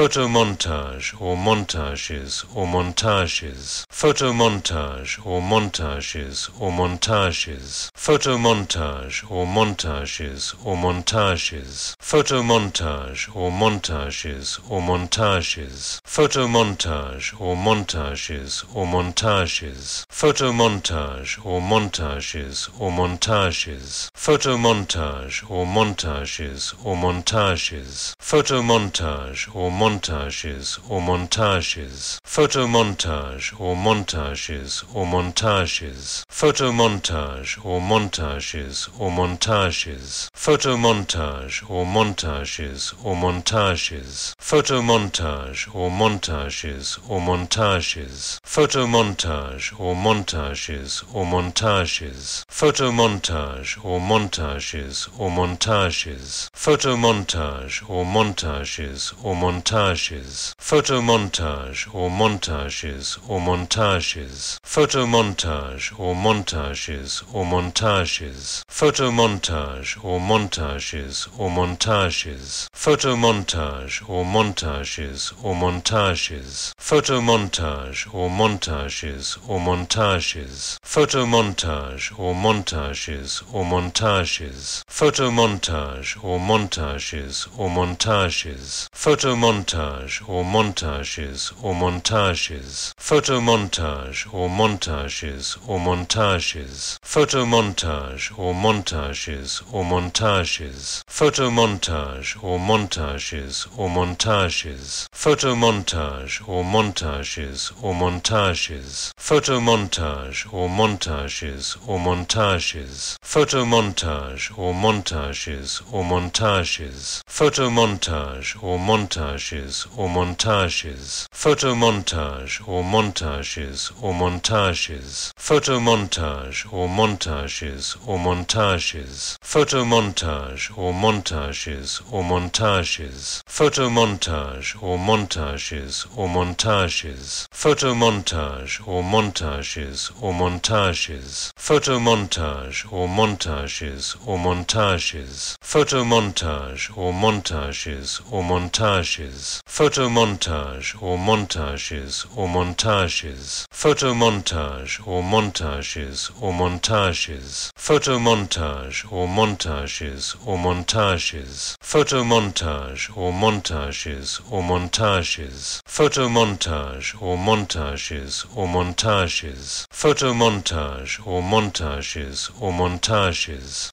Photomontage or montages or montages. Photomontage or montages or montages. Photomontage or montages or montages. Photomontage or montages or montages. Photomontage or montages or montages. Photomontage or montages or montages. Photomontage or montages or montages. Photomontage or montages montages or montages, photomontage or montages or montages, photomontage or montages or montages, photomontage or montages or montages, photomontage or montages or montages, photomontage or montages or montages, photomontage or montages or montages, photomontage or montages or montages, montages, photomontage or montages or montages, photomontage or montages or montages, photomontage or montages or montages, photomontage or montages or montages, photomontage or montages or montages, photomontage or montages or montages, photomontage or montages or montages, photomontage montage or montages or montages photomontage or montages or montages photomontage or montages or montages photomontage or montages or montages photomontage or montages or montages photomontage or montages or montages photomontage or montages or montages photomontage or montage montages or montages, photomontage or montages or montages, photomontage or montages or montages, photomontage or montages or montages, photomontage or montages or montages, photomontage or montages or montages, photomontage or montages or montages, photomontage or montages or montages montages, montage or montages or montages, Photo montage or montages or montages, Photo montage or montages or montages, photomontage or montages or montages, photomontage or montages or montages, photomontage or montages or montages,